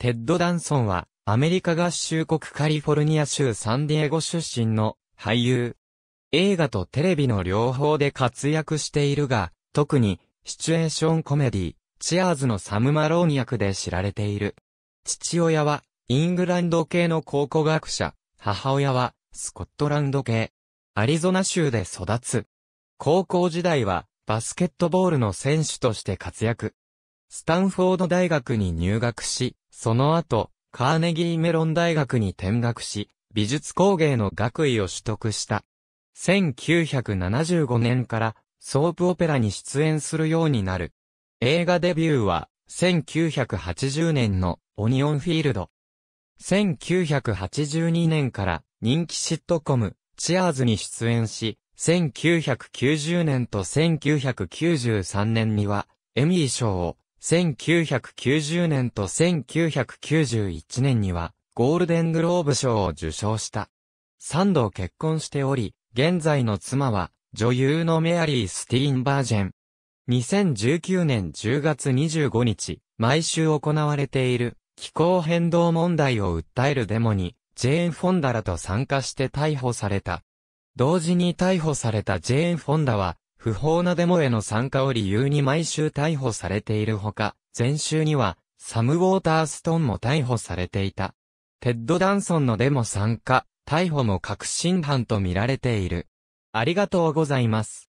テッド・ダンソンは、アメリカ合衆国カリフォルニア州サンディエゴ出身の俳優。映画とテレビの両方で活躍しているが、特に、シチュエーションコメディ、チアーズのサム・マローニ役で知られている。父親は、イングランド系の考古学者、母親は、スコットランド系、アリゾナ州で育つ。高校時代は、バスケットボールの選手として活躍。スタンフォード大学に入学し、その後、カーネギーメロン大学に転学し、美術工芸の学位を取得した。1975年からソープオペラに出演するようになる。映画デビューは1980年のオニオンフィールド。1982年から人気シットコム、チアーズに出演し、1990年と1993年にはエミー賞を、1990年と1991年には、ゴールデングローブ賞を受賞した。3度結婚しており、現在の妻は、女優のメアリー・スティーンバージェン。2019年10月25日、毎週行われている気候変動問題を訴えるデモに、ジェーン・フォンダらと参加して逮捕された。同時に逮捕されたジェーン・フォンダは、不法なデモへの参加を理由に毎週逮捕されているほか、前週には、サム・ウォーターストーンも逮捕されていた。テッド・ダンソンのデモ参加、逮捕も確信犯と見られている。ありがとうございます。